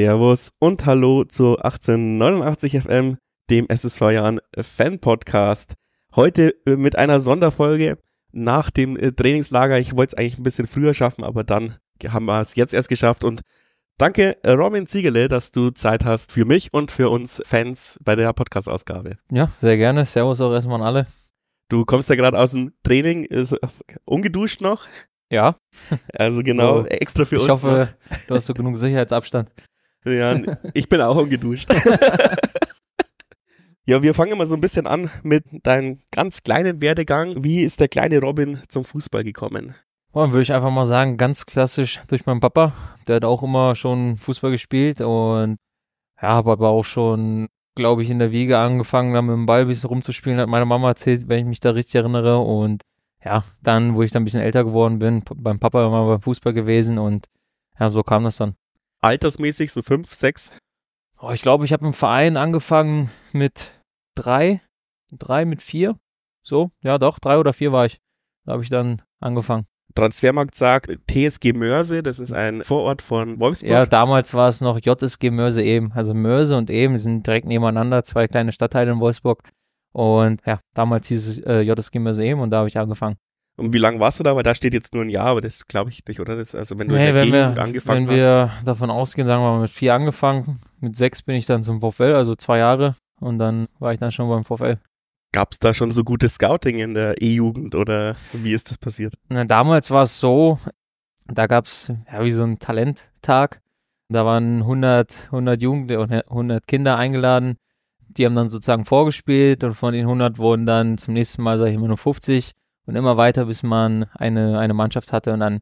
Servus und Hallo zu 1889 FM, dem SSV Jahren Fan Podcast. Heute äh, mit einer Sonderfolge nach dem äh, Trainingslager. Ich wollte es eigentlich ein bisschen früher schaffen, aber dann haben wir es jetzt erst geschafft. Und danke, äh, Robin Ziegele, dass du Zeit hast für mich und für uns Fans bei der Podcast-Ausgabe. Ja, sehr gerne. Servus auch erstmal an alle. Du kommst ja gerade aus dem Training, ist ungeduscht noch. Ja. Also genau, oh. extra für ich uns. Ich hoffe, noch. du hast so genug Sicherheitsabstand. Ja, ich bin auch ungeduscht. ja, wir fangen mal so ein bisschen an mit deinem ganz kleinen Werdegang. Wie ist der kleine Robin zum Fußball gekommen? Oh, würde ich einfach mal sagen, ganz klassisch durch meinen Papa. Der hat auch immer schon Fußball gespielt und ja, habe aber auch schon, glaube ich, in der Wiege angefangen, da mit dem Ball ein bisschen rumzuspielen, hat meine Mama erzählt, wenn ich mich da richtig erinnere. Und ja, dann, wo ich dann ein bisschen älter geworden bin, beim Papa immer beim Fußball gewesen und ja, so kam das dann. Altersmäßig so fünf, sechs? Oh, ich glaube, ich habe im Verein angefangen mit drei, drei mit vier. So, ja doch, drei oder vier war ich. Da habe ich dann angefangen. Transfermarkt sagt TSG Mörse, das ist ein Vorort von Wolfsburg. Ja, damals war es noch JSG Mörse eben. Also Mörse und eben ehm sind direkt nebeneinander, zwei kleine Stadtteile in Wolfsburg. Und ja, damals hieß es äh, JSG Mörse eben ehm und da habe ich angefangen. Und wie lange warst du da? Weil da steht jetzt nur ein Jahr, aber das glaube ich nicht, oder? Das, also wenn du nee, in der wenn wir, angefangen wenn hast. Wenn wir davon ausgehen, sagen wir mal mit vier angefangen, mit sechs bin ich dann zum VfL, also zwei Jahre und dann war ich dann schon beim VfL. Gab es da schon so gutes Scouting in der E-Jugend oder wie ist das passiert? Na, damals war es so, da gab es ja, wie so einen Talenttag. Da waren 100, 100 Jugendliche und 100 Kinder eingeladen. Die haben dann sozusagen vorgespielt und von den 100 wurden dann zum nächsten Mal, sage ich immer, nur 50 und immer weiter, bis man eine, eine Mannschaft hatte. Und dann,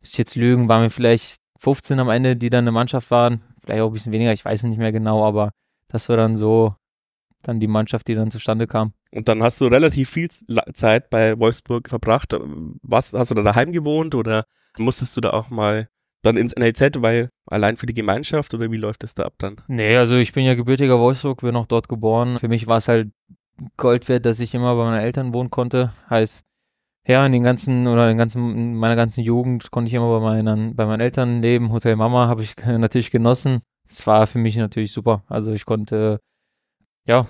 muss ich jetzt lügen, waren wir vielleicht 15 am Ende, die dann eine Mannschaft waren. Vielleicht auch ein bisschen weniger, ich weiß nicht mehr genau, aber das war dann so dann die Mannschaft, die dann zustande kam. Und dann hast du relativ viel Zeit bei Wolfsburg verbracht. Was, hast du da daheim gewohnt oder musstest du da auch mal dann ins NLZ, weil allein für die Gemeinschaft oder wie läuft es da ab dann? Nee, also ich bin ja gebürtiger Wolfsburg, bin auch dort geboren. Für mich war es halt Gold wert, dass ich immer bei meinen Eltern wohnen konnte. Heißt, ja, in den ganzen oder in ganzen in meiner ganzen Jugend konnte ich immer bei meinen bei meinen Eltern leben. Hotel Mama habe ich natürlich genossen. Es war für mich natürlich super. Also ich konnte ja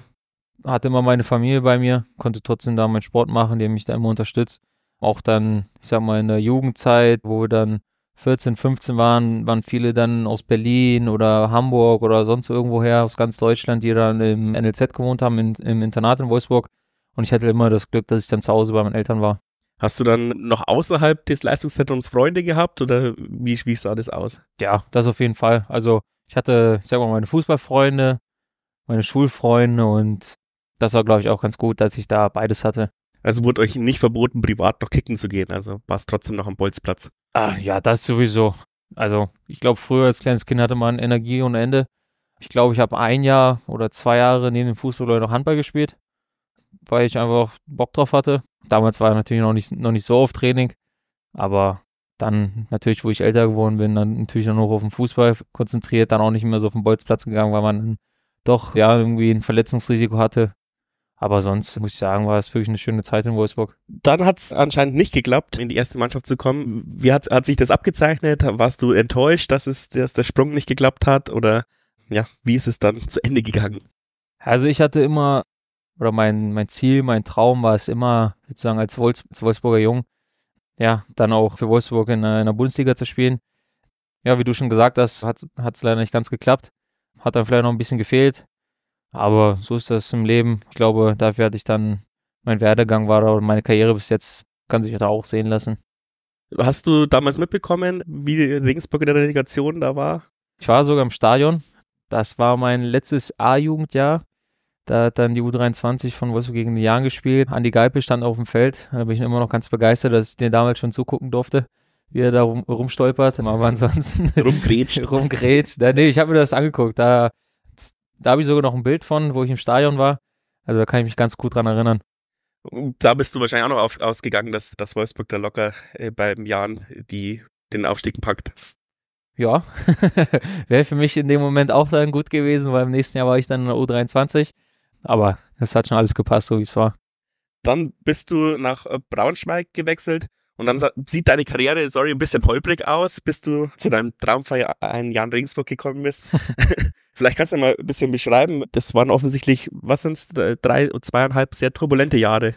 hatte immer meine Familie bei mir, konnte trotzdem da meinen Sport machen, die haben mich da immer unterstützt. Auch dann, ich sag mal in der Jugendzeit, wo wir dann 14, 15 waren, waren viele dann aus Berlin oder Hamburg oder sonst irgendwoher aus ganz Deutschland, die dann im NLZ gewohnt haben, in, im Internat in Wolfsburg. Und ich hatte immer das Glück, dass ich dann zu Hause bei meinen Eltern war. Hast du dann noch außerhalb des Leistungszentrums Freunde gehabt oder wie, wie sah das aus? Ja, das auf jeden Fall. Also ich hatte, ich sag mal, meine Fußballfreunde, meine Schulfreunde und das war, glaube ich, auch ganz gut, dass ich da beides hatte. Also wurde euch nicht verboten, privat noch kicken zu gehen. Also war es trotzdem noch am Bolzplatz. Ah, ja, das sowieso. Also ich glaube, früher als kleines Kind hatte man Energie ohne Ende. Ich glaube, ich habe ein Jahr oder zwei Jahre neben dem Fußball noch Handball gespielt, weil ich einfach Bock drauf hatte. Damals war natürlich noch nicht, noch nicht so auf Training, aber dann natürlich, wo ich älter geworden bin, dann natürlich dann noch auf den Fußball konzentriert, dann auch nicht mehr so auf den Bolzplatz gegangen, weil man doch ja irgendwie ein Verletzungsrisiko hatte. Aber sonst muss ich sagen, war es wirklich eine schöne Zeit in Wolfsburg. Dann hat es anscheinend nicht geklappt, in die erste Mannschaft zu kommen. Wie hat, hat sich das abgezeichnet? Warst du enttäuscht, dass, es, dass der Sprung nicht geklappt hat? Oder ja, wie ist es dann zu Ende gegangen? Also ich hatte immer oder mein, mein Ziel, mein Traum war es immer, sozusagen als, Wolfs als Wolfsburger Jung, ja, dann auch für Wolfsburg in, in der Bundesliga zu spielen. Ja, wie du schon gesagt hast, hat es leider nicht ganz geklappt. Hat dann vielleicht noch ein bisschen gefehlt. Aber so ist das im Leben. Ich glaube, dafür hatte ich dann, mein Werdegang war und meine Karriere bis jetzt kann sich da auch sehen lassen. Hast du damals mitbekommen, wie Regensburg in der Relegation da war? Ich war sogar im Stadion. Das war mein letztes A-Jugendjahr. Da hat dann die U23 von Wolfsburg gegen die Jahren gespielt. Andi Geipel stand auf dem Feld. Da bin ich immer noch ganz begeistert, dass ich den damals schon zugucken durfte, wie er da rum, rumstolpert. Aber ansonsten. rumgrätscht. rumgrätscht. nee, ich habe mir das angeguckt. Da, da habe ich sogar noch ein Bild von, wo ich im Stadion war. Also da kann ich mich ganz gut dran erinnern. Da bist du wahrscheinlich auch noch auf, ausgegangen, dass, dass Wolfsburg da locker äh, beim Jahren die, den Aufstieg packt. Ja, wäre für mich in dem Moment auch dann gut gewesen, weil im nächsten Jahr war ich dann in der U23 aber es hat schon alles gepasst, so wie es war. Dann bist du nach äh, Braunschweig gewechselt und dann sieht deine Karriere, sorry, ein bisschen holprig aus, bis du zu deinem Traumverein äh, Jan Regensburg gekommen bist. Vielleicht kannst du mal ein bisschen beschreiben. Das waren offensichtlich, was sind es, drei, zweieinhalb sehr turbulente Jahre,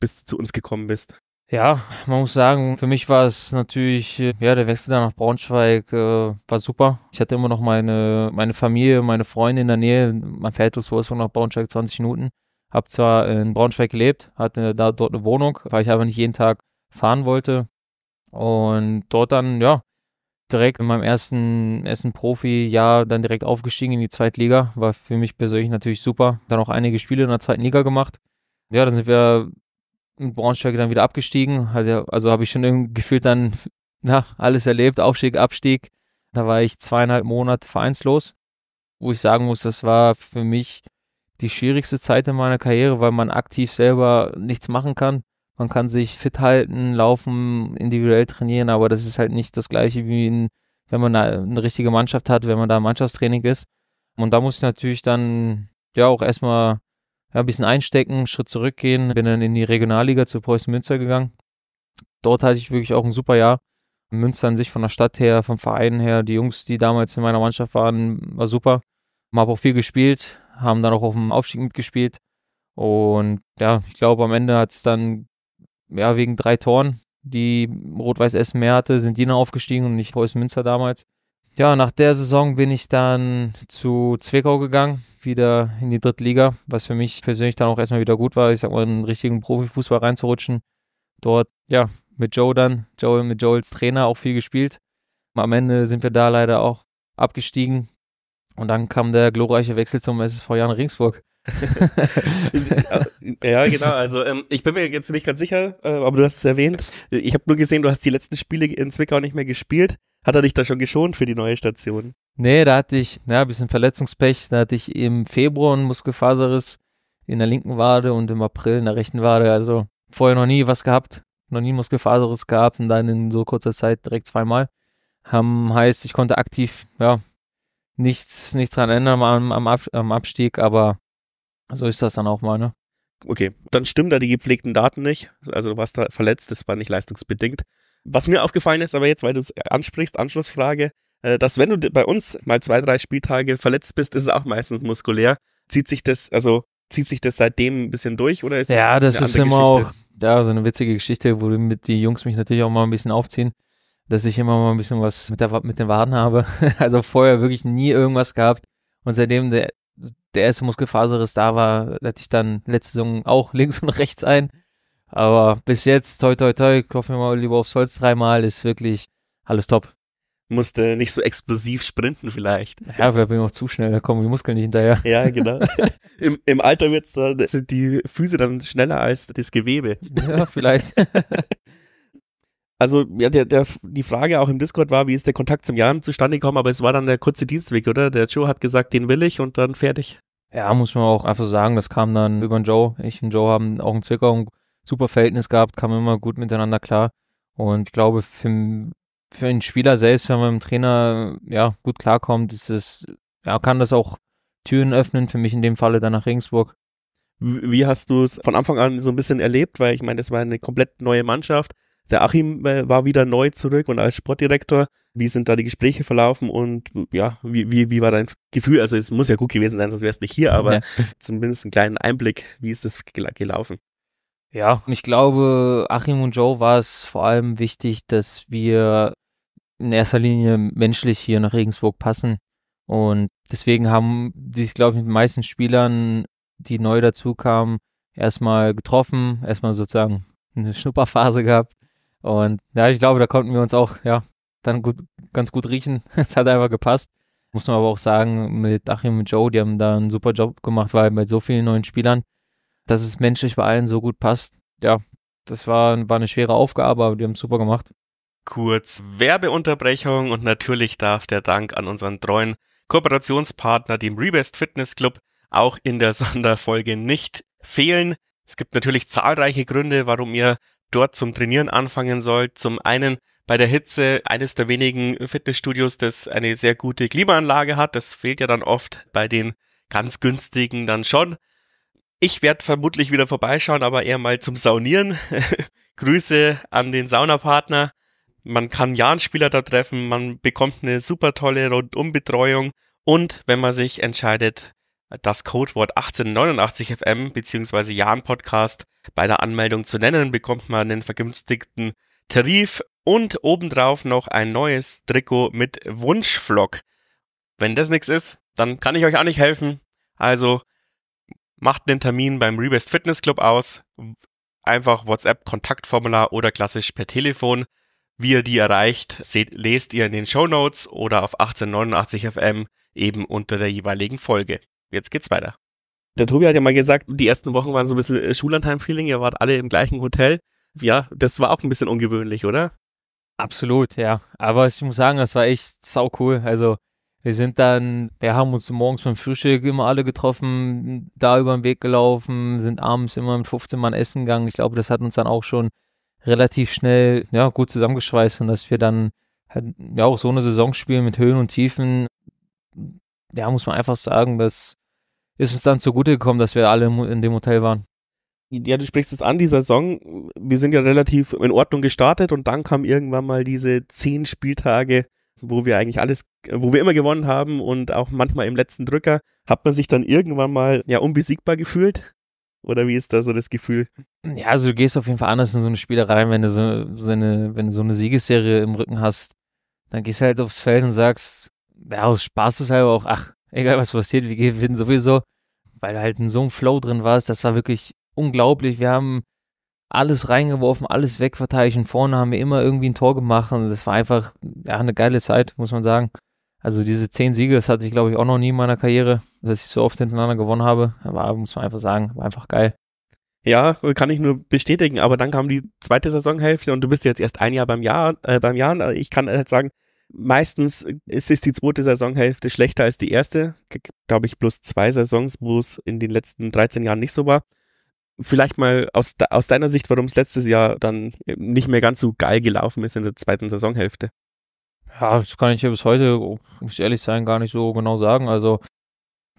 bis du zu uns gekommen bist. Ja, man muss sagen, für mich war es natürlich, äh, ja, der Wechsel da nach Braunschweig äh, war super. Ich hatte immer noch meine, meine Familie, meine Freunde in der Nähe. Man fährt aus Wolfsburg nach Braunschweig 20 Minuten. Hab zwar in Braunschweig gelebt, hatte da dort eine Wohnung, weil ich aber nicht jeden Tag fahren wollte. Und dort dann, ja, direkt in meinem ersten, ersten Profi-Jahr dann direkt aufgestiegen in die Zweitliga. War für mich persönlich natürlich super. Dann auch einige Spiele in der zweiten Liga gemacht. Ja, dann sind wir Braunschweig dann wieder abgestiegen. Also habe ich schon irgendwie gefühlt dann na, alles erlebt, Aufstieg, Abstieg. Da war ich zweieinhalb Monate vereinslos, wo ich sagen muss, das war für mich die schwierigste Zeit in meiner Karriere, weil man aktiv selber nichts machen kann. Man kann sich fit halten, laufen, individuell trainieren, aber das ist halt nicht das gleiche wie ein, wenn man eine richtige Mannschaft hat, wenn man da im Mannschaftstraining ist. Und da muss ich natürlich dann ja auch erstmal ja, ein bisschen einstecken, einen Schritt zurückgehen. Bin dann in die Regionalliga zu Preußen Münster gegangen. Dort hatte ich wirklich auch ein super Jahr. Münster an sich von der Stadt her, vom Verein her, die Jungs, die damals in meiner Mannschaft waren, war super. Haben auch viel gespielt, haben dann auch auf dem Aufstieg mitgespielt. Und ja, ich glaube, am Ende hat es dann, ja, wegen drei Toren, die Rot-Weiß Essen mehr hatte, sind die noch aufgestiegen und nicht Preußen Münster damals ja, nach der Saison bin ich dann zu Zwickau gegangen, wieder in die Drittliga, was für mich persönlich dann auch erstmal wieder gut war, ich sag mal, in den richtigen Profifußball reinzurutschen. Dort, ja, mit Joe dann, Joe, mit Joels Trainer auch viel gespielt. Am Ende sind wir da leider auch abgestiegen. Und dann kam der glorreiche Wechsel zum SSV Jan Ringsburg. ja, genau. Also ähm, ich bin mir jetzt nicht ganz sicher, äh, aber du hast es erwähnt. Ich habe nur gesehen, du hast die letzten Spiele in Zwickau nicht mehr gespielt. Hat er dich da schon geschont für die neue Station? Nee, da hatte ich, na, ein bisschen Verletzungspech. Da hatte ich im Februar einen Muskelfaserriss in der linken Wade und im April in der rechten Wade. Also vorher noch nie was gehabt, noch nie Muskelfaserriss gehabt und dann in so kurzer Zeit direkt zweimal. Um, heißt, ich konnte aktiv, ja, nichts, nichts dran ändern am, am, Ab, am Abstieg, aber so ist das dann auch mal, ne? Okay, dann stimmen da die gepflegten Daten nicht. Also du warst da verletzt, das war nicht leistungsbedingt. Was mir aufgefallen ist, aber jetzt, weil du es ansprichst, Anschlussfrage, äh, dass wenn du bei uns mal zwei, drei Spieltage verletzt bist, ist es auch meistens muskulär. Zieht sich das, also zieht sich das seitdem ein bisschen durch oder ist Ja, das, das ist immer Geschichte? auch ja, so eine witzige Geschichte, wo mit die Jungs mich natürlich auch mal ein bisschen aufziehen, dass ich immer mal ein bisschen was mit, der, mit den Waden habe. Also vorher wirklich nie irgendwas gehabt. Und seitdem der, der erste Muskelfaserriss da war, hatte ich dann letzte Saison auch links und rechts ein. Aber bis jetzt, toi, toi, toi, klopfen wir mal lieber aufs Holz dreimal, ist wirklich alles top. Musste nicht so explosiv sprinten vielleicht. Ja, vielleicht bin ich auch zu schnell, da kommen die Muskeln nicht hinterher. Ja, genau. Im, Im Alter wird's dann, sind die Füße dann schneller als das Gewebe. Ja, vielleicht. also ja, der, der, die Frage auch im Discord war, wie ist der Kontakt zum Jan zustande gekommen, aber es war dann der kurze Dienstweg, oder? Der Joe hat gesagt, den will ich und dann fertig. Ja, muss man auch einfach sagen, das kam dann über den Joe. Ich und Joe haben auch einen Zwickau super Verhältnis gehabt, kam immer gut miteinander klar. Und ich glaube, für, für einen Spieler selbst, wenn man mit dem Trainer ja, gut klarkommt, ist es, ja, kann das auch Türen öffnen, für mich in dem Falle dann nach Regensburg. Wie hast du es von Anfang an so ein bisschen erlebt? Weil ich meine, das war eine komplett neue Mannschaft. Der Achim äh, war wieder neu zurück und als Sportdirektor. Wie sind da die Gespräche verlaufen und ja, wie, wie, wie war dein Gefühl? Also es muss ja gut gewesen sein, sonst wärst du nicht hier, aber ja. zumindest einen kleinen Einblick, wie ist das gelaufen? Ja. ich glaube, Achim und Joe war es vor allem wichtig, dass wir in erster Linie menschlich hier nach Regensburg passen. Und deswegen haben die sich, glaube ich, mit den meisten Spielern, die neu dazu kamen, erstmal getroffen, erstmal sozusagen eine Schnupperphase gehabt. Und ja, ich glaube, da konnten wir uns auch, ja, dann gut, ganz gut riechen. Es hat einfach gepasst. Muss man aber auch sagen, mit Achim und Joe, die haben da einen super Job gemacht, weil bei so vielen neuen Spielern dass es menschlich bei allen so gut passt. Ja, das war, war eine schwere Aufgabe, aber die haben es super gemacht. Kurz Werbeunterbrechung und natürlich darf der Dank an unseren treuen Kooperationspartner, dem Rebest Fitness Club, auch in der Sonderfolge nicht fehlen. Es gibt natürlich zahlreiche Gründe, warum ihr dort zum Trainieren anfangen sollt. Zum einen bei der Hitze eines der wenigen Fitnessstudios, das eine sehr gute Klimaanlage hat. Das fehlt ja dann oft bei den ganz günstigen dann schon. Ich werde vermutlich wieder vorbeischauen, aber eher mal zum Saunieren. Grüße an den Saunapartner. Man kann Jahn-Spieler da treffen, man bekommt eine super tolle Rundumbetreuung und wenn man sich entscheidet, das Codewort 1889 FM bzw. Jahn Podcast bei der Anmeldung zu nennen, bekommt man einen vergünstigten Tarif und obendrauf noch ein neues Trikot mit Wunschflock. Wenn das nichts ist, dann kann ich euch auch nicht helfen. Also Macht einen Termin beim Rebest Fitness Club aus. Einfach WhatsApp Kontaktformular oder klassisch per Telefon. Wie ihr die erreicht, seht, lest ihr in den Show Notes oder auf 1889 FM eben unter der jeweiligen Folge. Jetzt geht's weiter. Der Tobi hat ja mal gesagt, die ersten Wochen waren so ein bisschen äh, Schullandheim-Feeling. Ihr wart alle im gleichen Hotel. Ja, das war auch ein bisschen ungewöhnlich, oder? Absolut, ja. Aber ich muss sagen, das war echt sau cool. Also wir sind dann, wir haben uns morgens beim Frühstück immer alle getroffen, da über den Weg gelaufen, sind abends immer mit 15 Mann essen gegangen. Ich glaube, das hat uns dann auch schon relativ schnell ja, gut zusammengeschweißt und dass wir dann halt, ja auch so eine Saison spielen mit Höhen und Tiefen. Ja, muss man einfach sagen, das ist uns dann zugute gekommen, dass wir alle in dem Hotel waren ja, du sprichst es an, die Saison, wir sind ja relativ in Ordnung gestartet und dann kam irgendwann mal diese zehn Spieltage wo wir eigentlich alles, äh, wo wir immer gewonnen haben und auch manchmal im letzten Drücker, hat man sich dann irgendwann mal ja unbesiegbar gefühlt? Oder wie ist da so das Gefühl? Ja, also du gehst auf jeden Fall anders in so eine Spielerei, wenn du so, so, eine, wenn du so eine Siegesserie im Rücken hast, dann gehst du halt aufs Feld und sagst, ja, aus Spaß ist halt auch, ach, egal was passiert, wir gewinnen sowieso, weil du halt in so einem Flow drin warst, das war wirklich unglaublich. Wir haben alles reingeworfen, alles wegverteidigt vorne haben wir immer irgendwie ein Tor gemacht und das war einfach ja, eine geile Zeit, muss man sagen. Also diese zehn Siege, das hatte ich glaube ich auch noch nie in meiner Karriere, dass ich so oft hintereinander gewonnen habe, Aber muss man einfach sagen, war einfach geil. Ja, kann ich nur bestätigen, aber dann kam die zweite Saisonhälfte und du bist jetzt erst ein Jahr beim Jahr, äh, beim Jahr. Also ich kann halt sagen, meistens ist es die zweite Saisonhälfte schlechter als die erste. Glaube ich, bloß zwei Saisons, wo es in den letzten 13 Jahren nicht so war vielleicht mal aus, aus deiner Sicht, warum es letztes Jahr dann äh, nicht mehr ganz so geil gelaufen ist in der zweiten Saisonhälfte. Ja, das kann ich ja bis heute, muss ich ehrlich sein, gar nicht so genau sagen. Also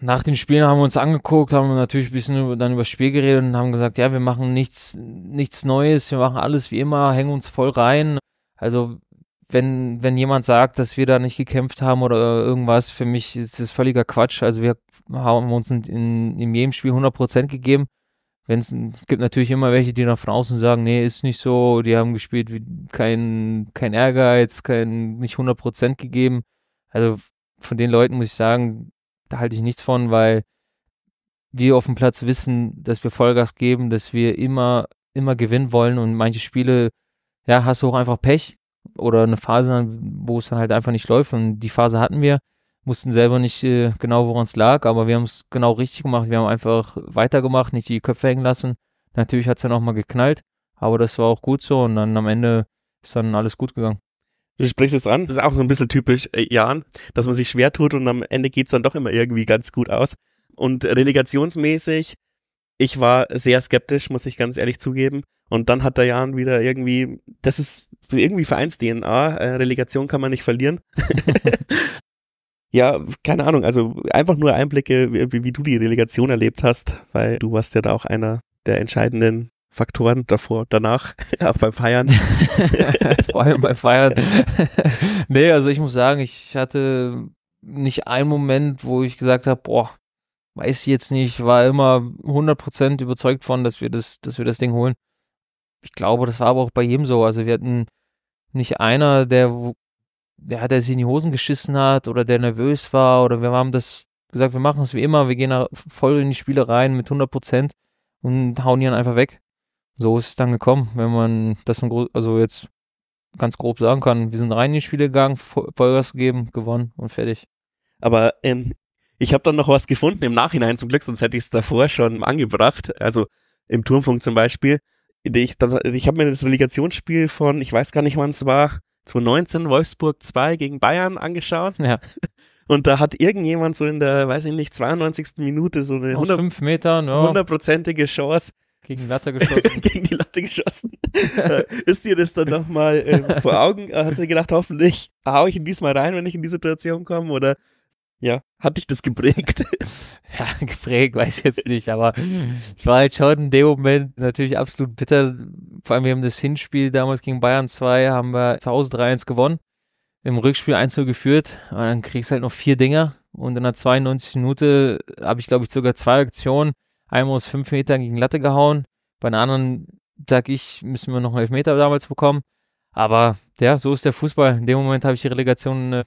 nach den Spielen haben wir uns angeguckt, haben natürlich ein bisschen dann über das Spiel geredet und haben gesagt, ja, wir machen nichts, nichts Neues, wir machen alles wie immer, hängen uns voll rein. Also wenn, wenn jemand sagt, dass wir da nicht gekämpft haben oder irgendwas, für mich ist das völliger Quatsch. Also wir haben uns in, in jedem Spiel 100% gegeben Wenn's, es gibt natürlich immer welche, die nach außen sagen, nee, ist nicht so, die haben gespielt, wie, kein, kein Ehrgeiz, kein, nicht 100% gegeben. Also von den Leuten muss ich sagen, da halte ich nichts von, weil wir auf dem Platz wissen, dass wir Vollgas geben, dass wir immer, immer gewinnen wollen und manche Spiele, ja, hast du auch einfach Pech oder eine Phase, wo es dann halt einfach nicht läuft und die Phase hatten wir mussten selber nicht äh, genau, woran es lag, aber wir haben es genau richtig gemacht. Wir haben einfach weitergemacht, nicht die Köpfe hängen lassen. Natürlich hat es dann auch mal geknallt, aber das war auch gut so und dann am Ende ist dann alles gut gegangen. Du sprichst es an, das ist auch so ein bisschen typisch äh, Jan, dass man sich schwer tut und am Ende geht es dann doch immer irgendwie ganz gut aus. Und relegationsmäßig, ich war sehr skeptisch, muss ich ganz ehrlich zugeben. Und dann hat der Jan wieder irgendwie, das ist irgendwie Vereins-DNA, äh, Relegation kann man nicht verlieren. Ja, keine Ahnung. Also einfach nur Einblicke, wie, wie, du die Relegation erlebt hast, weil du warst ja da auch einer der entscheidenden Faktoren davor, danach, auch beim Feiern. Vor allem beim Feiern. nee, also ich muss sagen, ich hatte nicht einen Moment, wo ich gesagt habe, boah, weiß ich jetzt nicht, war immer 100% überzeugt von, dass wir das, dass wir das Ding holen. Ich glaube, das war aber auch bei jedem so. Also wir hatten nicht einer, der ja, der sich in die Hosen geschissen hat oder der nervös war oder wir haben das gesagt, wir machen es wie immer, wir gehen voll in die Spiele rein mit 100 Prozent und hauen die einfach weg. So ist es dann gekommen, wenn man das also jetzt ganz grob sagen kann. Wir sind rein in die Spiele gegangen, Vollgas gegeben, gewonnen und fertig. Aber ähm, ich habe dann noch was gefunden im Nachhinein zum Glück, sonst hätte ich es davor schon angebracht. Also im Turmfunk zum Beispiel. Ich, ich habe mir das Relegationsspiel von, ich weiß gar nicht wann es war, 2019 Wolfsburg 2 gegen Bayern angeschaut. Ja. Und da hat irgendjemand so in der, weiß ich nicht, 92. Minute so eine 100, Metern, ja. 100%ige Chance. Gegen die Latte geschossen. gegen die Latte geschossen. Äh, ist dir das dann nochmal ähm, vor Augen? Hast du gedacht, hoffentlich haue ich ihn diesmal rein, wenn ich in die Situation komme? Oder ja. Hat dich das geprägt? ja, geprägt, weiß ich jetzt nicht, aber es war halt schon in dem Moment natürlich absolut bitter. Vor allem, wir haben das Hinspiel damals gegen Bayern 2, haben wir zu Hause 3-1 gewonnen, im Rückspiel 1-0 geführt und dann kriegst du halt noch vier Dinger und in der 92. Minute habe ich, glaube ich, sogar zwei Aktionen. Einmal aus fünf Metern gegen Latte gehauen, bei einer anderen, sag ich, müssen wir noch einen Elfmeter damals bekommen. Aber ja, so ist der Fußball. In dem Moment habe ich die Relegation äh,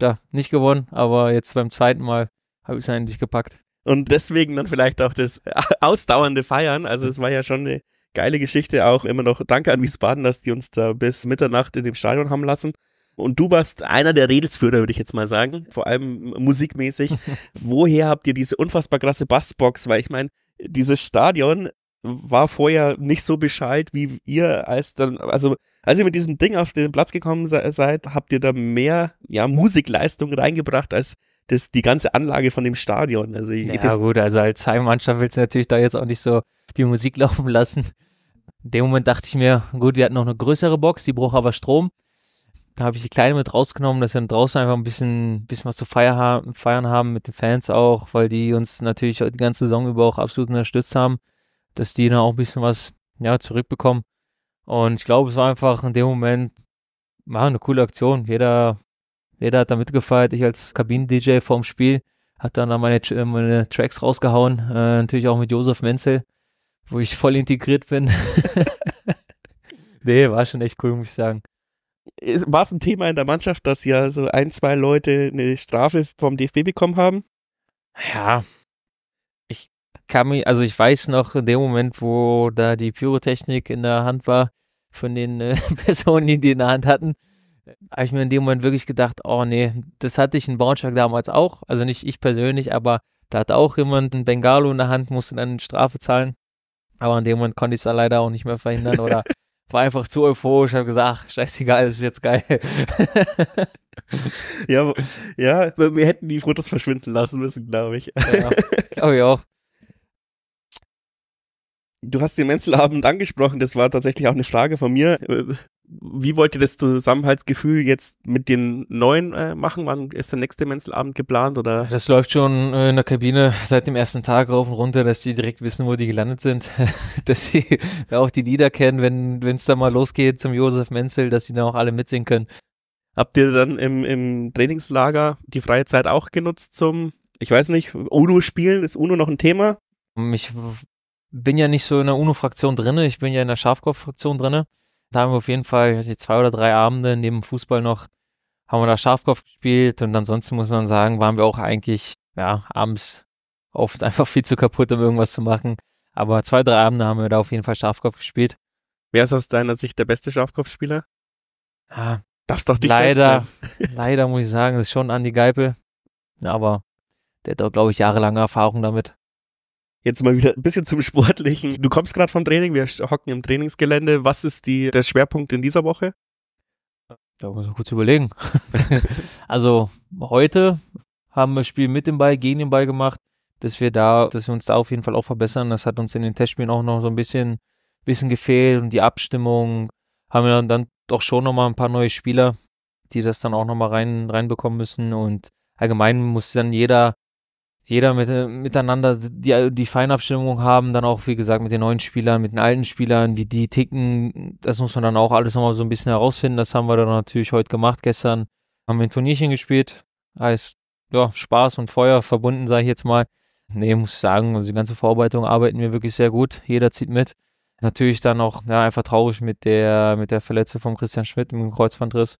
ja, nicht gewonnen, aber jetzt beim zweiten Mal habe ich es eigentlich gepackt. Und deswegen dann vielleicht auch das ausdauernde Feiern. Also es war ja schon eine geile Geschichte auch. Immer noch danke an Wiesbaden, dass die uns da bis Mitternacht in dem Stadion haben lassen. Und du warst einer der Redelsführer, würde ich jetzt mal sagen, vor allem musikmäßig. Woher habt ihr diese unfassbar krasse Bassbox? Weil ich meine, dieses Stadion war vorher nicht so bescheid, wie ihr als dann, also als ihr mit diesem Ding auf den Platz gekommen seid, habt ihr da mehr ja, Musikleistung reingebracht als das, die ganze Anlage von dem Stadion. Also ich, ja gut, also als Heimmannschaft willst du natürlich da jetzt auch nicht so die Musik laufen lassen. In dem Moment dachte ich mir, gut, wir hatten noch eine größere Box, die braucht aber Strom. Da habe ich die Kleine mit rausgenommen, dass wir dann draußen einfach ein bisschen, bisschen was zu feiern haben, mit den Fans auch, weil die uns natürlich die ganze Saison über auch absolut unterstützt haben, dass die dann auch ein bisschen was ja, zurückbekommen. Und ich glaube, es war einfach in dem Moment, war eine coole Aktion. Jeder, jeder hat da mitgefeiert. Ich als Kabinen-DJ vorm Spiel hat dann meine, äh, meine Tracks rausgehauen. Äh, natürlich auch mit Josef Menzel, wo ich voll integriert bin. nee, war schon echt cool, muss ich sagen war es ein Thema in der Mannschaft, dass ja so ein, zwei Leute eine Strafe vom DFB bekommen haben? Ja, kam ich, also ich weiß noch, in dem Moment, wo da die Pyrotechnik in der Hand war, von den äh, Personen, die die in der Hand hatten, habe ich mir in dem Moment wirklich gedacht, oh nee, das hatte ich in Braunschweig damals auch. Also nicht ich persönlich, aber da hat auch jemand einen Bengalo in der Hand, musste dann Strafe zahlen. Aber in dem Moment konnte ich es da leider auch nicht mehr verhindern oder war einfach zu euphorisch, habe gesagt, ach, scheißegal, das ist jetzt geil. ja, ja, wir hätten die Fotos verschwinden lassen müssen, glaube ich. Ja, glaube ich auch. Du hast den Menzelabend angesprochen, das war tatsächlich auch eine Frage von mir. Äh, wie wollt ihr das Zusammenhaltsgefühl jetzt mit den Neuen äh, machen? Wann ist der nächste Menzelabend geplant? Oder? Das läuft schon äh, in der Kabine seit dem ersten Tag rauf und runter, dass die direkt wissen, wo die gelandet sind. dass sie auch die Lieder kennen, wenn es da mal losgeht zum Josef Menzel, dass sie dann auch alle mitsingen können. Habt ihr dann im, im Trainingslager die freie Zeit auch genutzt zum, ich weiß nicht, UNO spielen? Ist UNO noch ein Thema? Ich bin ja nicht so in der UNO-Fraktion drin, ich bin ja in der Schafkopf-Fraktion drin. Da haben wir auf jeden Fall, ich weiß nicht, zwei oder drei Abende neben Fußball noch, haben wir da Schafkopf gespielt und ansonsten muss man sagen, waren wir auch eigentlich, ja, abends oft einfach viel zu kaputt, um irgendwas zu machen. Aber zwei, drei Abende haben wir da auf jeden Fall Schafkopf gespielt. Wer ist aus deiner Sicht der beste Schafkopfspieler? Ah, Darfst doch nicht Leider, leider muss ich sagen, das ist schon Andy Geipel. Aber der hat auch, glaube ich, jahrelange Erfahrung damit. Jetzt mal wieder ein bisschen zum Sportlichen. Du kommst gerade vom Training, wir hocken im Trainingsgelände. Was ist die, der Schwerpunkt in dieser Woche? Da muss man kurz überlegen. also heute haben wir Spiel mit dem Ball, gegen den Ball gemacht, dass wir da, dass wir uns da auf jeden Fall auch verbessern. Das hat uns in den Testspielen auch noch so ein bisschen, bisschen gefehlt und die Abstimmung haben wir dann, dann doch schon nochmal ein paar neue Spieler, die das dann auch nochmal rein, reinbekommen müssen und allgemein muss dann jeder jeder mit, äh, miteinander die, äh, die Feinabstimmung haben, dann auch, wie gesagt, mit den neuen Spielern, mit den alten Spielern, wie die ticken, das muss man dann auch alles nochmal so ein bisschen herausfinden. Das haben wir dann natürlich heute gemacht. Gestern haben wir ein Turnierchen gespielt. Heißt, ja, Spaß und Feuer verbunden, sage ich jetzt mal. Nee, muss ich sagen, also die ganze Vorbereitung arbeiten wir wirklich sehr gut. Jeder zieht mit. Natürlich dann auch ja, einfach traurig mit der, mit der Verletzung von Christian Schmidt im Kreuzbandriss.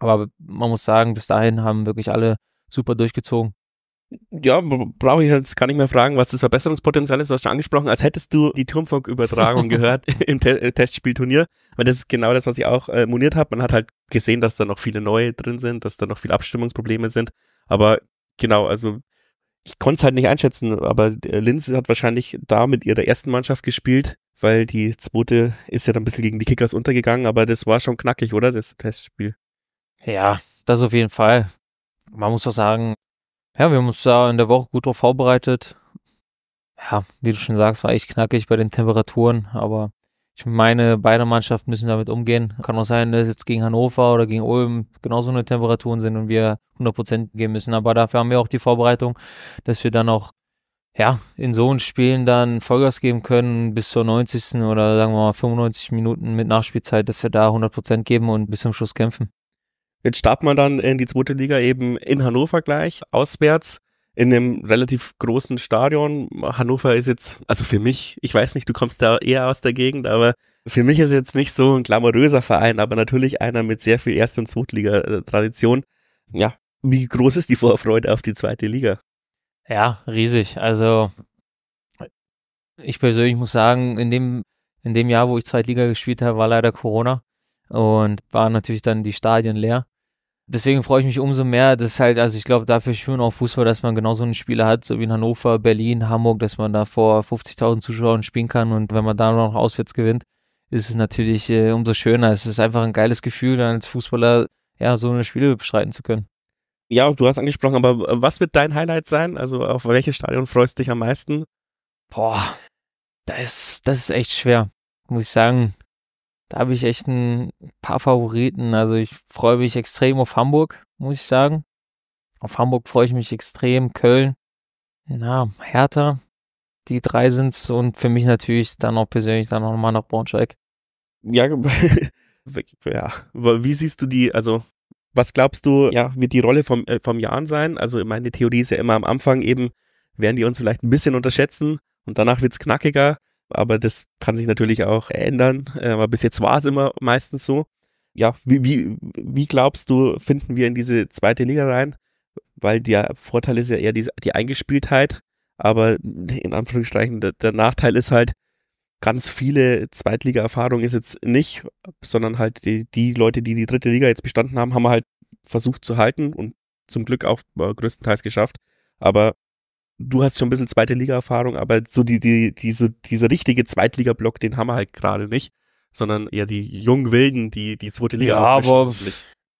Aber man muss sagen, bis dahin haben wirklich alle super durchgezogen ja, brauche ich jetzt gar nicht mehr fragen, was das Verbesserungspotenzial ist. Du hast schon angesprochen, als hättest du die turmfunk gehört im Te äh, Testspielturnier. Weil das ist genau das, was ich auch äh, moniert habe. Man hat halt gesehen, dass da noch viele neue drin sind, dass da noch viele Abstimmungsprobleme sind. Aber genau, also ich konnte es halt nicht einschätzen, aber äh, Linz hat wahrscheinlich da mit ihrer ersten Mannschaft gespielt, weil die zweite ist ja dann ein bisschen gegen die Kickers untergegangen, aber das war schon knackig, oder? Das Testspiel. Ja, das auf jeden Fall. Man muss auch sagen, ja, wir haben uns da in der Woche gut drauf vorbereitet. Ja, wie du schon sagst, war echt knackig bei den Temperaturen, aber ich meine, beide Mannschaften müssen damit umgehen. Kann auch sein, dass jetzt gegen Hannover oder gegen Ulm genauso eine Temperaturen sind und wir 100% gehen müssen. Aber dafür haben wir auch die Vorbereitung, dass wir dann auch ja, in so einem Spielen dann Vollgas geben können bis zur 90. oder sagen wir mal 95 Minuten mit Nachspielzeit, dass wir da 100% geben und bis zum Schluss kämpfen. Jetzt starb man dann in die zweite Liga eben in Hannover gleich, auswärts, in einem relativ großen Stadion. Hannover ist jetzt, also für mich, ich weiß nicht, du kommst da eher aus der Gegend, aber für mich ist jetzt nicht so ein glamouröser Verein, aber natürlich einer mit sehr viel Erst- und Zweitliga-Tradition. Ja, wie groß ist die Vorfreude auf die zweite Liga? Ja, riesig. Also ich persönlich muss sagen, in dem, in dem Jahr, wo ich Zweitliga gespielt habe, war leider Corona und waren natürlich dann die Stadien leer. Deswegen freue ich mich umso mehr, dass halt, also ich glaube, dafür spüren auch Fußball, dass man genau so einen Spieler hat, so wie in Hannover, Berlin, Hamburg, dass man da vor 50.000 Zuschauern spielen kann und wenn man da noch auswärts gewinnt, ist es natürlich äh, umso schöner. Es ist einfach ein geiles Gefühl, dann als Fußballer ja so eine Spiele bestreiten zu können. Ja, du hast angesprochen, aber was wird dein Highlight sein? Also auf welches Stadion freust du dich am meisten? Boah, das, das ist echt schwer, muss ich sagen. Da habe ich echt ein paar Favoriten. Also ich freue mich extrem auf Hamburg, muss ich sagen. Auf Hamburg freue ich mich extrem. Köln, na, Hertha. Die drei sind es und für mich natürlich dann auch persönlich dann nochmal nach Braunschweig. Ja, ja, wie siehst du die, also was glaubst du, ja, wird die Rolle vom, äh, vom Jan sein? Also meine Theorie ist ja immer am Anfang eben, werden die uns vielleicht ein bisschen unterschätzen und danach wird es knackiger aber das kann sich natürlich auch ändern. Äh, aber bis jetzt war es immer meistens so. Ja, wie, wie, wie glaubst du, finden wir in diese zweite Liga rein? Weil der Vorteil ist ja eher die, die Eingespieltheit, aber in Anführungsstrichen der, der Nachteil ist halt, ganz viele Zweitliga-Erfahrung ist jetzt nicht, sondern halt die, die, Leute, die die dritte Liga jetzt bestanden haben, haben wir halt versucht zu halten und zum Glück auch äh, größtenteils geschafft. Aber du hast schon ein bisschen zweite Liga-Erfahrung, aber so die, die, diese, dieser richtige Zweitliga-Block, den haben wir halt gerade nicht, sondern eher die jungen Wilden, die die zweite Liga Ja, aber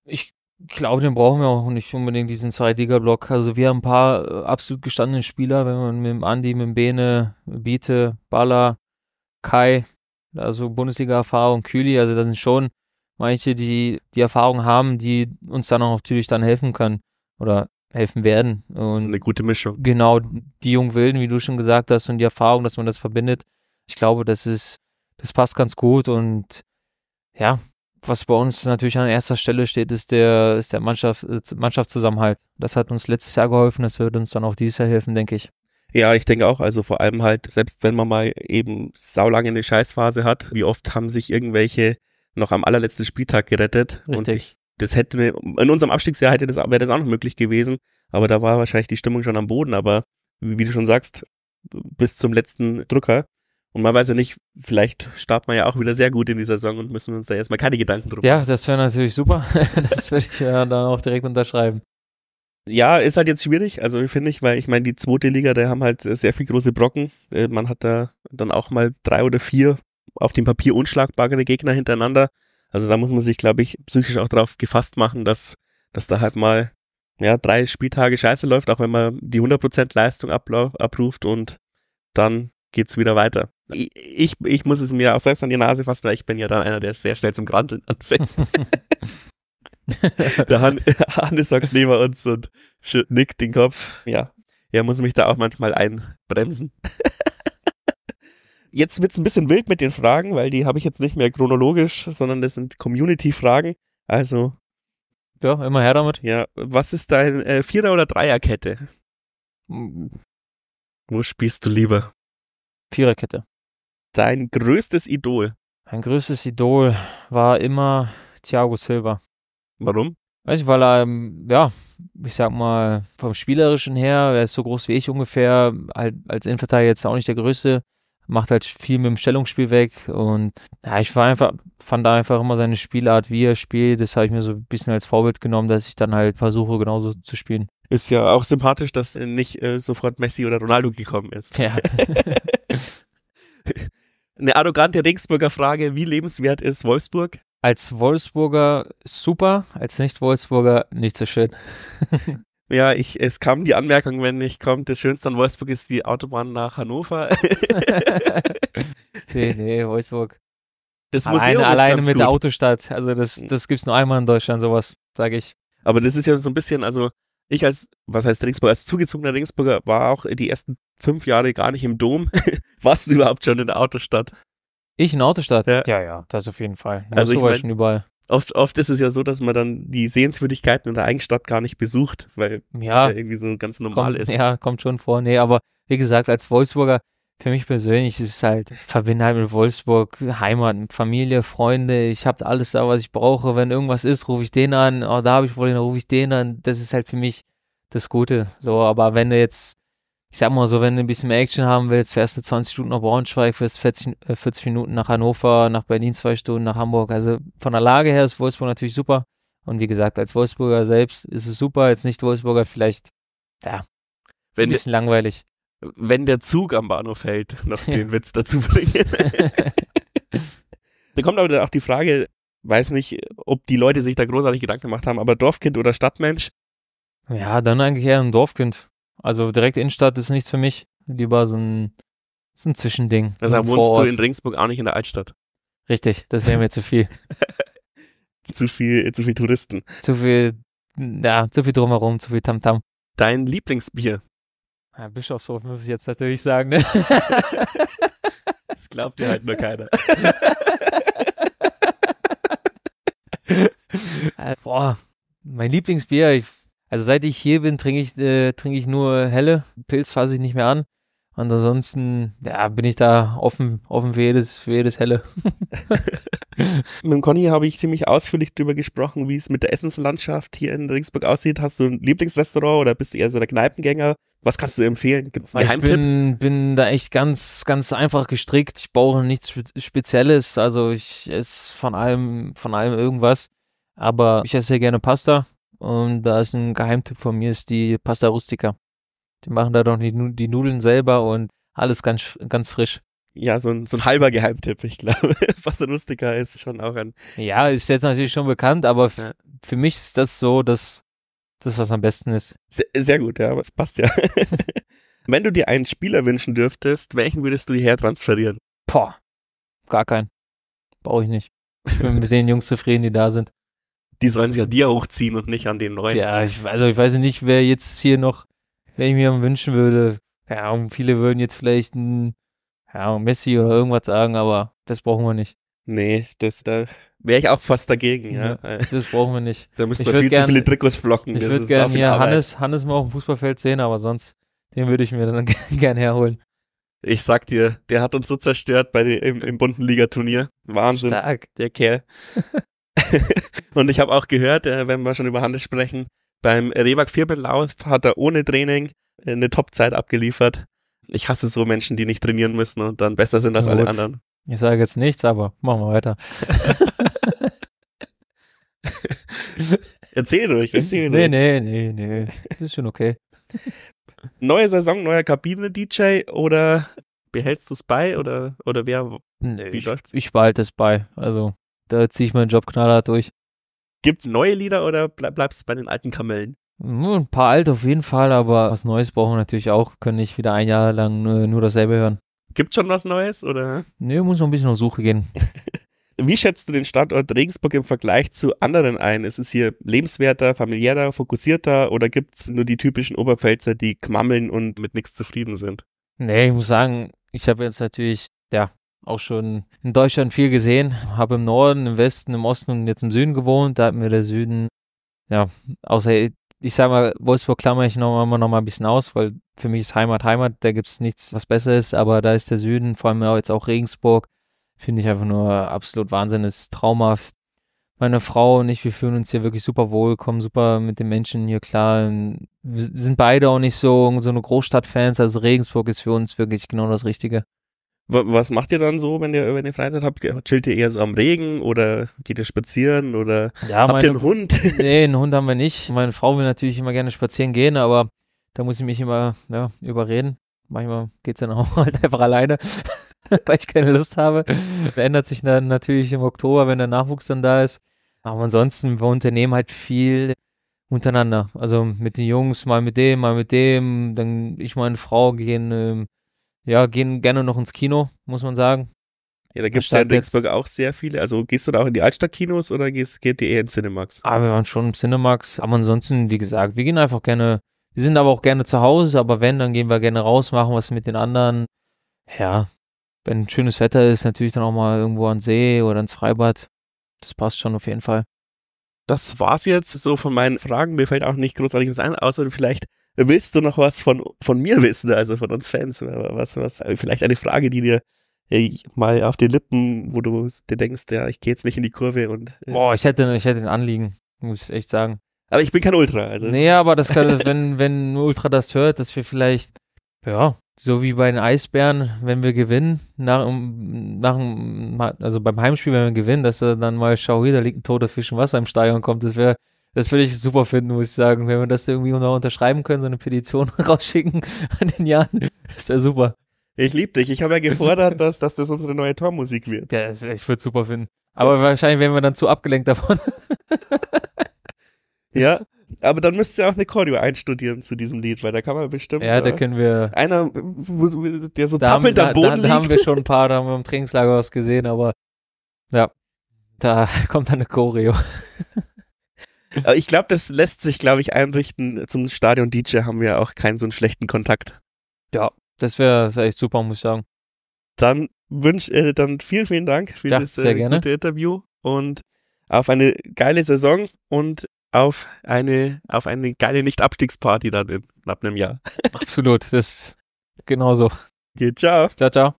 ich glaube, den brauchen wir auch nicht unbedingt, diesen Zweitliga-Block. Also wir haben ein paar äh, absolut gestandene Spieler, wenn man mit dem Andi, mit dem Bene, Biete, Baller, Kai, also Bundesliga-Erfahrung, Kühli, also das sind schon manche, die die Erfahrung haben, die uns dann auch natürlich dann helfen können oder helfen werden. Und das ist eine gute Mischung. Genau, die jungen Wilden, wie du schon gesagt hast, und die Erfahrung, dass man das verbindet. Ich glaube, das ist, das passt ganz gut. Und ja, was bei uns natürlich an erster Stelle steht, ist der, ist der Mannschaft, äh, Mannschaftszusammenhalt. Das hat uns letztes Jahr geholfen, das wird uns dann auch dieses Jahr helfen, denke ich. Ja, ich denke auch. Also vor allem halt, selbst wenn man mal eben saulange eine Scheißphase hat, wie oft haben sich irgendwelche noch am allerletzten Spieltag gerettet. Richtig. Und ich das hätte in unserem Abstiegsjahr hätte das, wäre das auch noch möglich gewesen, aber da war wahrscheinlich die Stimmung schon am Boden, aber wie du schon sagst, bis zum letzten Drücker. Und man weiß ja nicht, vielleicht starten wir ja auch wieder sehr gut in dieser Saison und müssen uns da erstmal keine Gedanken drüber. machen. Ja, das wäre natürlich super. das würde ich ja äh, dann auch direkt unterschreiben. Ja, ist halt jetzt schwierig, also finde ich, weil ich meine, die zweite Liga, da haben halt sehr viel große Brocken. Äh, man hat da dann auch mal drei oder vier auf dem Papier unschlagbare Gegner hintereinander. Also da muss man sich, glaube ich, psychisch auch drauf gefasst machen, dass, dass da halt mal ja, drei Spieltage scheiße läuft, auch wenn man die 100% Leistung abruft und dann geht's wieder weiter. Ich, ich, ich, muss es mir auch selbst an die Nase fassen, weil ich bin ja dann einer, der sehr schnell zum Granteln anfängt. der Han, Hannes sagt neben uns und nickt den Kopf. Ja, er muss mich da auch manchmal einbremsen. Jetzt wird's ein bisschen wild mit den Fragen, weil die habe ich jetzt nicht mehr chronologisch, sondern das sind Community-Fragen. Also. Ja, immer her damit. Ja, was ist dein äh, Vierer- oder Dreierkette? Hm. Wo spielst du lieber? Viererkette. Dein größtes Idol? Mein größtes Idol war immer Thiago Silva. Warum? Weiß ich, weil er, ähm, ja, ich sag mal, vom Spielerischen her, er ist so groß wie ich ungefähr, halt als Innenverteidiger jetzt auch nicht der Größte, macht halt viel mit dem Stellungsspiel weg und ja, ich war einfach, fand da einfach immer seine Spielart, wie er spielt, das habe ich mir so ein bisschen als Vorbild genommen, dass ich dann halt versuche, genauso zu spielen. Ist ja auch sympathisch, dass nicht äh, sofort Messi oder Ronaldo gekommen ist. Ja. Eine arrogante Regensburger Frage, wie lebenswert ist Wolfsburg? Als Wolfsburger super, als Nicht-Wolfsburger nicht so schön. Ja, ich, es kam die Anmerkung, wenn ich kommt, das Schönste an Wolfsburg ist die Autobahn nach Hannover. nee, nee, Wolfsburg. Das Museum alleine, alleine mit gut. der Autostadt. Also das, hm. das gibt es nur einmal in Deutschland, sowas, sage ich. Aber das ist ja so ein bisschen, also ich als, was heißt Ringsburger, als zugezogener Ringsburger war auch die ersten fünf Jahre gar nicht im Dom. Warst du überhaupt schon in der Autostadt? Ich in der Autostadt? Ja, ja, ja das auf jeden Fall. also ich war mein, schon überall. Oft, oft ist es ja so, dass man dann die Sehenswürdigkeiten in der eigenen Stadt gar nicht besucht, weil ja, das ja irgendwie so ganz normal kommt, ist. Ja, kommt schon vor. Nee, aber wie gesagt, als Wolfsburger, für mich persönlich ist es halt, verbinde halt mit Wolfsburg Heimat, Familie, Freunde. Ich habe alles da, was ich brauche. Wenn irgendwas ist, rufe ich den an. Oh, da habe ich Probleme, rufe ich den an. Das ist halt für mich das Gute. So, aber wenn du jetzt ich sag mal so, wenn du ein bisschen mehr Action haben willst, fährst du 20 Stunden nach Braunschweig, fährst 40, 40 äh, Minuten nach Hannover, nach Berlin zwei Stunden, nach Hamburg. Also von der Lage her ist Wolfsburg natürlich super. Und wie gesagt, als Wolfsburger selbst ist es super, als Nicht-Wolfsburger vielleicht, ja, wenn ein bisschen der, langweilig. Wenn der Zug am Bahnhof hält, noch den Witz dazu bringen. da kommt aber dann auch die Frage, weiß nicht, ob die Leute sich da großartig Gedanken gemacht haben, aber Dorfkind oder Stadtmensch? Ja, dann eigentlich eher ein Dorfkind. Also direkt Innenstadt ist nichts für mich. Lieber so ein, so ein Zwischending. Deshalb wohnst Vorort. du in Ringsburg auch nicht in der Altstadt. Richtig, das wäre mir zu viel. zu viel. Zu viel Touristen. Zu viel, ja, zu viel drumherum, zu viel Tamtam. -Tam. Dein Lieblingsbier? Ja, Bischofshof muss ich jetzt natürlich sagen. Ne? das glaubt dir halt nur keiner. Äh, boah, mein Lieblingsbier, ich also seit ich hier bin, trinke ich, äh, trinke ich nur helle. Pilz fasse ich nicht mehr an. Und ansonsten, ja, bin ich da offen, offen für jedes, für jedes Helle. mit dem Conny habe ich ziemlich ausführlich darüber gesprochen, wie es mit der Essenslandschaft hier in Regensburg aussieht. Hast du ein Lieblingsrestaurant oder bist du eher so der Kneipengänger? Was kannst du empfehlen? Gibt's einen ich Geheimtipp? bin, bin da echt ganz, ganz einfach gestrickt. Ich brauche nichts Spezielles. Also ich esse von allem, von allem irgendwas. Aber ich esse sehr gerne Pasta. Und da ist ein Geheimtipp von mir, ist die Pasta Rustica. Die machen da doch die, die Nudeln selber und alles ganz, ganz frisch. Ja, so ein, so ein halber Geheimtipp, ich glaube. Pasta Rustica ist schon auch ein. Ja, ist jetzt natürlich schon bekannt, aber ja. für mich ist das so, dass das, was am besten ist. Sehr, sehr gut, ja, passt ja. Wenn du dir einen Spieler wünschen dürftest, welchen würdest du hierher transferieren? Boah, gar keinen. Brauche ich nicht. Ich bin mit den Jungs zufrieden, die da sind die sollen sich an dir hochziehen und nicht an den neuen. Ja, ich, also ich weiß nicht, wer jetzt hier noch, wenn ich mir wünschen würde, keine Ahnung, viele würden jetzt vielleicht ein ja, Messi oder irgendwas sagen, aber das brauchen wir nicht. Nee, das da wäre ich auch fast dagegen, ja. ja. Das brauchen wir nicht. Da müssten wir viel gern, zu viele Trikots flocken. Ich würde gerne hier Hannes, Hannes mal auf dem Fußballfeld sehen, aber sonst, den würde ich mir dann gerne herholen. Ich sag dir, der hat uns so zerstört bei dem, im, im bunten Ligaturnier. Wahnsinn. Stark. Der Kerl. und ich habe auch gehört, äh, wenn wir schon über Handel sprechen, beim Rewag vierbelauf hat er ohne Training äh, eine Top-Zeit abgeliefert. Ich hasse so Menschen, die nicht trainieren müssen und dann besser sind als Gut. alle anderen. Ich sage jetzt nichts, aber machen wir weiter. erzähl ruhig, erzähl ruhig. Nee, nee, nee, nee. Das ist schon okay. Neue Saison, neuer Kabine-DJ oder behältst du es bei oder, oder wer? Nee, wie ich, läuft's? ich behalte es bei. Also da ziehe ich meinen Job knallhart durch. Gibt's neue Lieder oder bleib, bleibst du bei den alten Kamellen? Ein paar alte auf jeden Fall, aber was Neues brauchen wir natürlich auch. Können nicht wieder ein Jahr lang äh, nur, dasselbe hören. Gibt schon was Neues oder? Nö, nee, muss noch ein bisschen auf Suche gehen. Wie schätzt du den Standort Regensburg im Vergleich zu anderen ein? Ist es hier lebenswerter, familiärer, fokussierter oder gibt es nur die typischen Oberpfälzer, die kmammeln und mit nichts zufrieden sind? Nee, ich muss sagen, ich habe jetzt natürlich ja, auch schon in Deutschland viel gesehen, habe im Norden, im Westen, im Osten und jetzt im Süden gewohnt. Da hat mir der Süden, ja, außer ich sage mal, Wolfsburg klammere ich noch, immer noch mal ein bisschen aus, weil für mich ist Heimat Heimat, da gibt es nichts, was besser ist, aber da ist der Süden, vor allem jetzt auch Regensburg, finde ich einfach nur absolut Wahnsinn, ist traumhaft. Meine Frau und ich, wir fühlen uns hier wirklich super wohl, kommen super mit den Menschen hier klar. Wir sind beide auch nicht so, so eine Großstadtfans, also Regensburg ist für uns wirklich genau das Richtige. Was macht ihr dann so, wenn ihr, wenn ihr Freizeit habt? Chillt ihr eher so am Regen oder geht ihr spazieren oder ja, habt ihr einen Hund? Nee, einen Hund haben wir nicht. Meine Frau will natürlich immer gerne spazieren gehen, aber da muss ich mich immer ja, überreden. Manchmal geht es dann auch halt einfach alleine, weil ich keine Lust habe. Verändert sich dann natürlich im Oktober, wenn der Nachwuchs dann da ist. Aber ansonsten, wir unternehmen halt viel untereinander. Also mit den Jungs, mal mit dem, mal mit dem. Dann ich, meine Frau, gehen ähm, ja, gehen gerne noch ins Kino, muss man sagen. Ja, da gibt es ja in Regensburg auch sehr viele. Also gehst du da auch in die Altstadtkinos oder gehst, geht ihr eher in Cinemax? Ah, wir waren schon im Cinemax. Aber ansonsten, wie gesagt, wir gehen einfach gerne, wir sind aber auch gerne zu Hause, aber wenn, dann gehen wir gerne raus, machen was mit den anderen. Ja, wenn schönes Wetter ist, natürlich dann auch mal irgendwo an See oder ins Freibad. Das passt schon auf jeden Fall. Das war's jetzt so von meinen Fragen. Mir fällt auch nicht großartig was ein, außer vielleicht willst du noch was von, von mir wissen, also von uns Fans? Was, was, vielleicht eine Frage, die dir ey, äh, mal auf die Lippen, wo du dir denkst, ja, ich gehe jetzt nicht in die Kurve und. Äh. Boah, ich hätte, ich hätte ein Anliegen, muss ich echt sagen. Aber ich bin kein Ultra. Also. Nee, aber das kann, wenn, wenn ein Ultra das hört, dass wir vielleicht, ja, so wie bei den Eisbären, wenn wir gewinnen, nach, nach also beim Heimspiel, wenn wir gewinnen, dass er dann mal schau hier, da liegt ein toter Fisch im Wasser im Stadion kommt, das wäre das würde ich super finden, muss ich sagen. Wenn wir das irgendwie noch unterschreiben können, so eine Petition rausschicken an den Jan, das wäre super. Ich liebe dich. Ich habe ja gefordert, dass, dass das unsere neue Tormusik wird. Ja, das, ich würde es super finden. Aber wahrscheinlich wären wir dann zu abgelenkt davon. ja, aber dann müsst ihr auch eine Choreo einstudieren zu diesem Lied, weil da kann man bestimmt. Ja, da äh, können wir. Einer, der so zappelt am Boden da, da, liegt. Da haben wir schon ein paar, da haben wir im Trainingslager was gesehen, aber ja, da kommt dann eine Choreo ich glaube, das lässt sich, glaube ich, einrichten. Zum Stadion-DJ haben wir auch keinen so einen schlechten Kontakt. Ja, das wäre echt super, muss ich sagen. Dann wünsche äh, dann vielen, vielen Dank für ja, das äh, gute Interview und auf eine geile Saison und auf eine, auf eine geile Nicht-Abstiegsparty dann in knapp einem Jahr. Absolut, das ist genauso. Okay, ciao. Ciao, ciao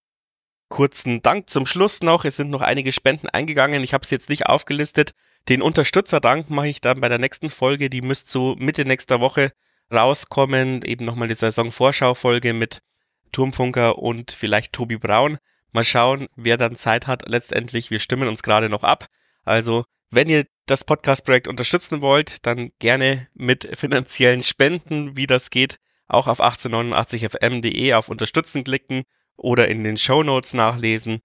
kurzen Dank zum Schluss noch. Es sind noch einige Spenden eingegangen. Ich habe es jetzt nicht aufgelistet. Den Unterstützerdank mache ich dann bei der nächsten Folge. Die müsste so Mitte nächster Woche rauskommen. Eben nochmal die Saisonvorschau-Folge mit Turmfunker und vielleicht Tobi Braun. Mal schauen, wer dann Zeit hat. Letztendlich, wir stimmen uns gerade noch ab. Also, wenn ihr das Podcast-Projekt unterstützen wollt, dann gerne mit finanziellen Spenden, wie das geht, auch auf 1889fm.de auf Unterstützen klicken oder in den Show Notes nachlesen.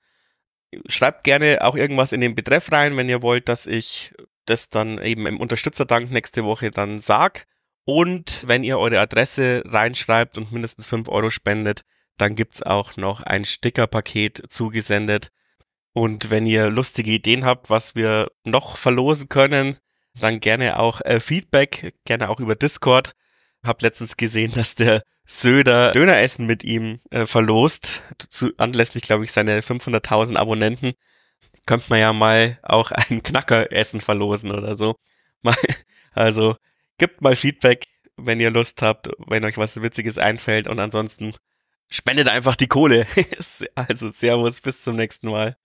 Schreibt gerne auch irgendwas in den Betreff rein, wenn ihr wollt, dass ich das dann eben im Unterstützerdank nächste Woche dann sag. Und wenn ihr eure Adresse reinschreibt und mindestens 5 Euro spendet, dann gibt es auch noch ein Stickerpaket zugesendet. Und wenn ihr lustige Ideen habt, was wir noch verlosen können, dann gerne auch äh, Feedback, gerne auch über Discord. Hab letztens gesehen, dass der Söder Döneressen mit ihm äh, verlost, zu, anlässlich, glaube ich, seine 500.000 Abonnenten. Könnte man ja mal auch ein Knackeressen verlosen oder so. Mal, also gebt mal Feedback, wenn ihr Lust habt, wenn euch was Witziges einfällt und ansonsten spendet einfach die Kohle. also Servus, bis zum nächsten Mal.